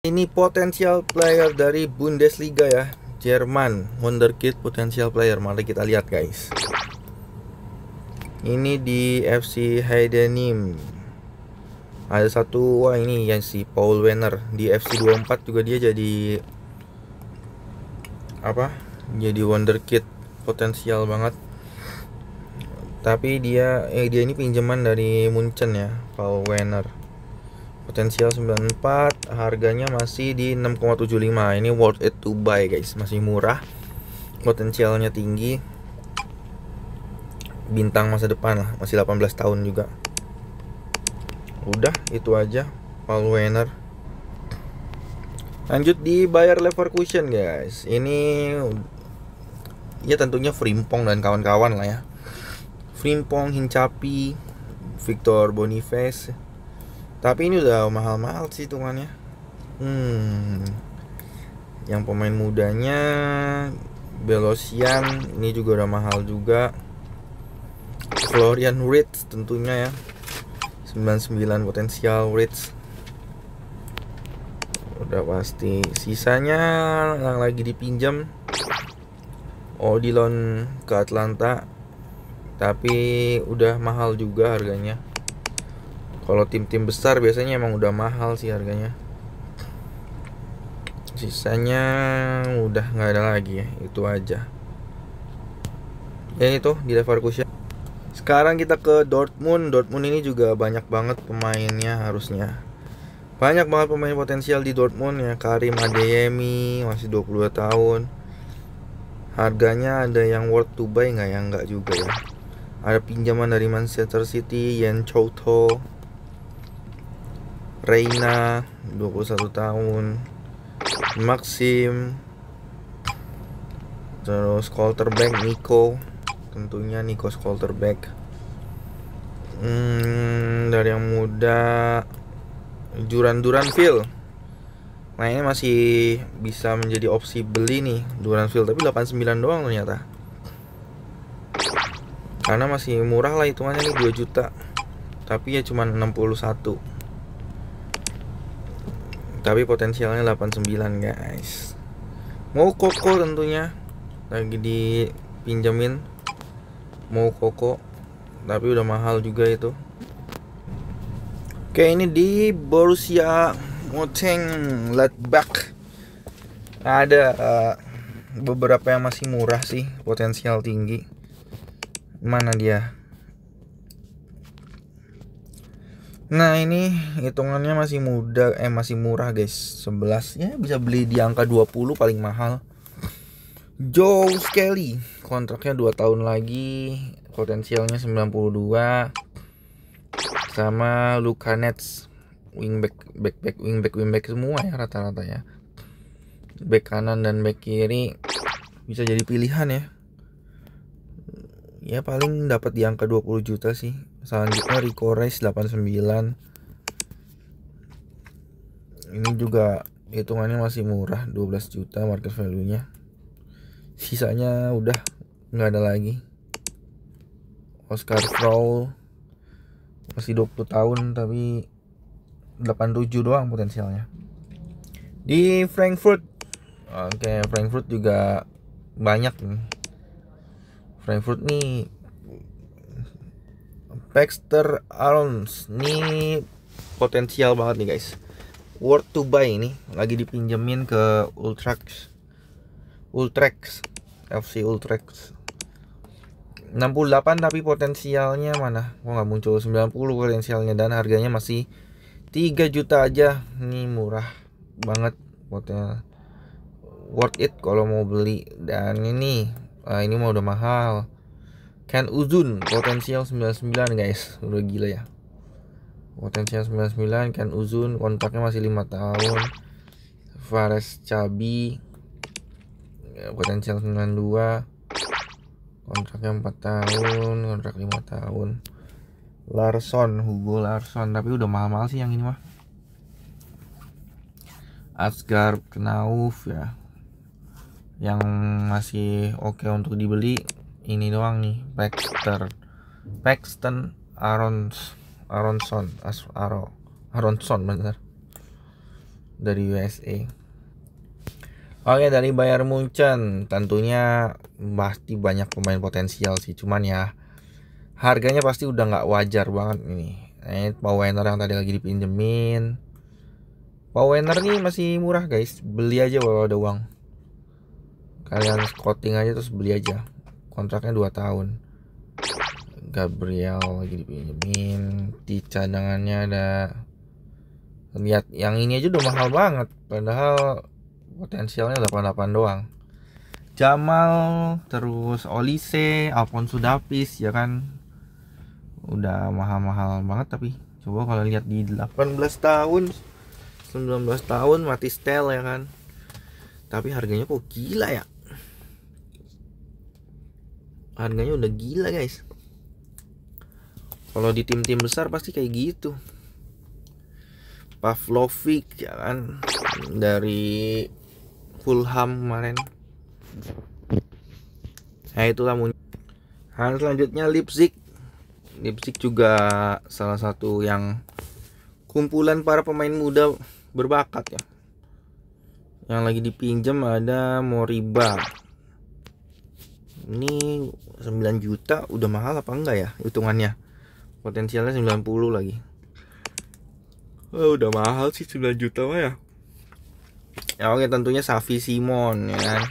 Ini potensial player dari Bundesliga ya Jerman Wonderkid potensial player Mari kita lihat guys Ini di FC Heidenheim. Ada satu Wah ini yang si Paul Werner Di FC 24 juga dia jadi Apa Jadi Wonderkid Potensial banget Tapi dia eh, Dia ini pinjaman dari Munchen ya Paul Werner potensial 94 harganya masih di 6,75 ini worth it to buy guys masih murah potensialnya tinggi bintang masa depan lah masih 18 tahun juga udah itu aja Paul Weiner. lanjut di Bayer Leverkusen guys ini ya tentunya Frimpong dan kawan-kawan lah ya Frimpong Hincapi Victor Boniface tapi ini udah mahal-mahal sih hitungannya. Hmm. Yang pemain mudanya Belosian ini juga udah mahal juga. Florian Ritz tentunya ya. 99 potensial Ritz. Udah pasti. Sisanya yang lagi dipinjam Odilon ke Atlanta tapi udah mahal juga harganya kalau tim-tim besar biasanya emang udah mahal sih harganya sisanya udah nggak ada lagi ya itu aja ya itu di Leverkusen sekarang kita ke Dortmund Dortmund ini juga banyak banget pemainnya harusnya banyak banget pemain potensial di Dortmund ya Karim Adeyemi masih 22 tahun harganya ada yang worth to buy nggak ya nggak juga ya ada pinjaman dari Manchester City Yen Chouto Reina 21 tahun Maxim terus quarterback Nico tentunya Nico quarterback hmm, dari yang muda Juran Duran Phil. nah ini masih bisa menjadi opsi beli nih Duran Phil, tapi 89 doang ternyata karena masih murah lah hitungannya nih 2 juta tapi ya cuma 61 tapi potensialnya 89 guys mau koko tentunya lagi dipinjemin mau koko tapi udah mahal juga itu oke ini di Borussia back. ada uh, beberapa yang masih murah sih potensial tinggi mana dia Nah ini hitungannya masih muda eh masih murah guys 11 ya bisa beli di angka 20 paling mahal Joe Skelly kontraknya 2 tahun lagi potensialnya 92 sama Luka Nets wingback back wingback wingback semua ya rata-rata ya back kanan dan back kiri bisa jadi pilihan ya ya paling dapat di angka 20 juta sih selanjutnya Rico Race 89 ini juga hitungannya masih murah 12 juta market value nya sisanya udah nggak ada lagi Oscar Crow masih 20 tahun tapi 87 doang potensialnya di Frankfurt oke Frankfurt juga banyak nih Frankfurt nih Baxter Arms nih potensial banget nih guys worth to buy ini lagi dipinjemin ke Ultrax Ultrax FC Ultrax 68 tapi potensialnya mana kok nggak muncul 90 potensialnya dan harganya masih 3 juta aja nih murah banget potensial worth it kalau mau beli dan ini ah, ini mau udah mahal Ken Uzun potensial 99 guys udah gila ya potensial 99 Ken Uzun kontraknya masih lima tahun Fares Cabi ya, potensial 92 kontraknya 4 tahun kontrak 5 tahun Larson Hugo Larson tapi udah mahal-mahal sih yang ini mah Asgard Knauf ya yang masih oke okay untuk dibeli ini doang nih Paxton Paxton Arons Aronson As Aro Aronson bener dari USA Oke dari Bayern Munchen tentunya pasti banyak pemain potensial sih cuman ya harganya pasti udah nggak wajar banget ini eh Paul yang tadi lagi dipinjemin power nih masih murah guys beli aja kalau ada uang kalian scouting aja terus beli aja kontraknya 2 tahun Gabriel lagi dipinjemin di cadangannya ada lihat yang ini aja udah mahal banget padahal potensialnya 88 doang Jamal terus Olise Alfonso Davis ya kan udah mahal-mahal banget tapi coba kalau lihat di 18 tahun 19 tahun mati stel ya kan tapi harganya kok gila ya harganya udah gila guys kalau di tim-tim besar pasti kayak gitu Pavlovic ya kan dari Fulham kemarin nah itulah muncul nah, selanjutnya Leipzig Leipzig juga salah satu yang kumpulan para pemain muda berbakat ya yang lagi dipinjam ada Moriba ini 9 juta udah mahal apa enggak ya hitungannya potensialnya 90 lagi oh, udah mahal sih 9 juta mah ya ya oke tentunya Safi Simon ya kan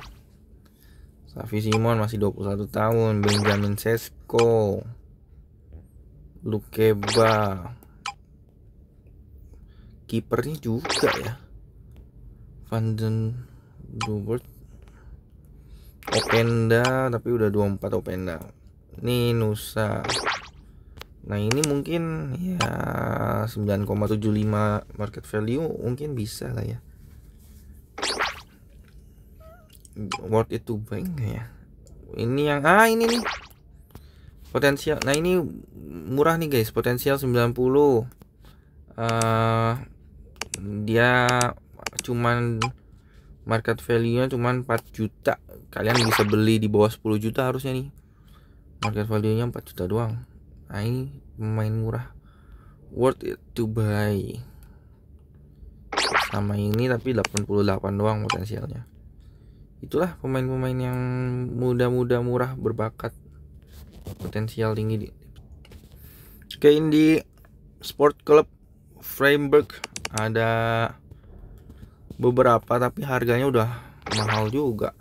Safi Simon masih 21 tahun Benjamin Sesko Lukeba kipernya juga ya Vanden Dubert Openda tapi udah 24 Openda ini Nusa nah ini mungkin ya 9,75 market value mungkin bisa lah ya worth it to bank ya ini yang ah ini nih potensial nah ini murah nih guys potensial 90 uh, eh, dia cuman market value nya cuma 4 juta kalian bisa beli di bawah 10 juta harusnya nih market value nya 4 juta doang nah ini main murah worth it to buy sama ini tapi 88 doang potensialnya itulah pemain-pemain yang muda-muda murah berbakat potensial tinggi di Oke, ini di Sport Club Freiburg ada beberapa tapi harganya udah mahal juga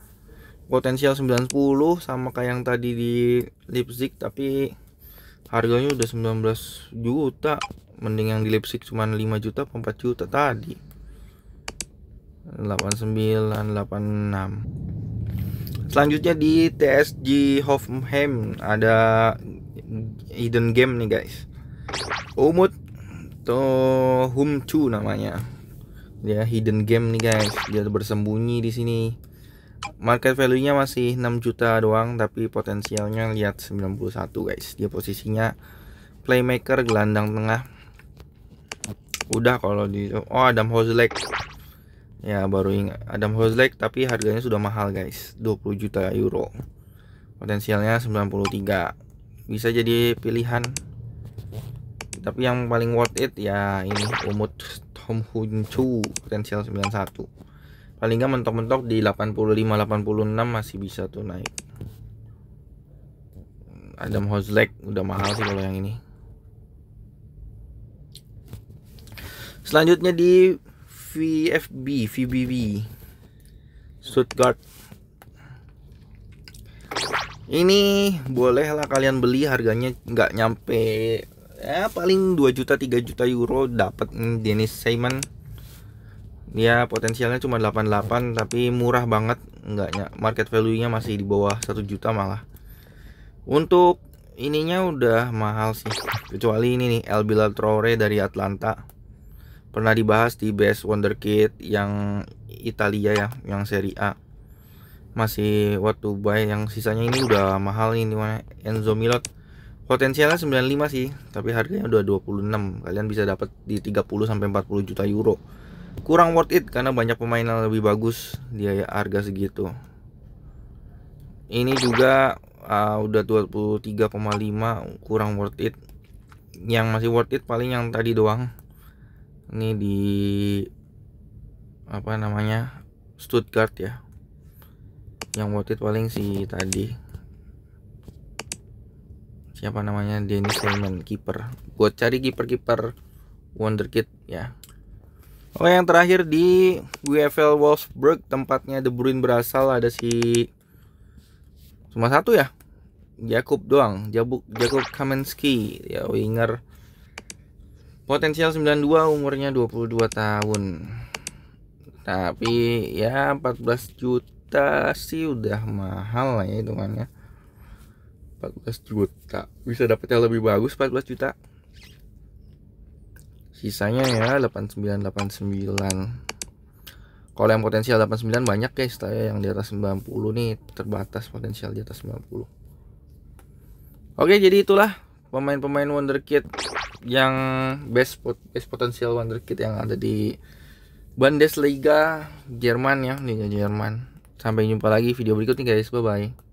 potensial 90 sama kayak yang tadi di Leipzig tapi harganya udah 19 juta mending yang di Leipzig cuma 5 juta 4 juta tadi 8986 selanjutnya di TSG Hoffenheim ada hidden game nih guys Umut hum namanya ya hidden game nih guys dia bersembunyi di sini market value nya masih 6 juta doang tapi potensialnya lihat 91 guys dia posisinya playmaker gelandang tengah udah kalau di oh Adam Hozlek ya baru ingat Adam Hozlek tapi harganya sudah mahal guys 20 juta euro potensialnya 93 bisa jadi pilihan tapi yang paling worth it ya ini umut Home Hun Chu potensial 91 paling nggak mentok-mentok di 85 86 masih bisa tuh naik Adam Hozlek udah mahal sih kalau yang ini selanjutnya di VFB VBB Stuttgart ini bolehlah kalian beli harganya nggak nyampe ya paling 2 juta 3 juta euro dapat Dennis hmm, Simon ya potensialnya cuma 88 tapi murah banget enggaknya market value-nya masih di bawah 1 juta malah untuk ininya udah mahal sih kecuali ini nih El Bilal Traore dari Atlanta pernah dibahas di Best Wonder Wonderkid yang Italia ya yang seri A masih waktu buy yang sisanya ini udah mahal ini Enzo Milot Potensialnya 95 sih, tapi harganya udah 26. Kalian bisa dapat di 30 sampai 40 juta euro. Kurang worth it karena banyak pemain yang lebih bagus dia ya, harga segitu. Ini juga uh, udah 23,5 kurang worth it. Yang masih worth it paling yang tadi doang. Ini di apa namanya? Stuttgart ya. Yang worth it paling si tadi siapa namanya Dennis Simon kiper buat cari kiper-kiper wonderkid ya Oh yang terakhir di WFL Wolfsburg tempatnya The Bruyne berasal ada si cuma satu ya Jakub doang Jakub Jakub Kamensky ya winger potensial 92 umurnya 22 tahun tapi ya 14 juta sih udah mahal lah ya hitungannya 14 juta bisa dapat yang lebih bagus 14 juta sisanya ya 89 89 kalau yang potensial 89 banyak guys saya yang di atas 90 nih terbatas potensial di atas 90 oke jadi itulah pemain-pemain wonderkid yang best pot best potensial wonderkid yang ada di Bundesliga Jerman ya Liga Jerman sampai jumpa lagi video berikutnya guys bye bye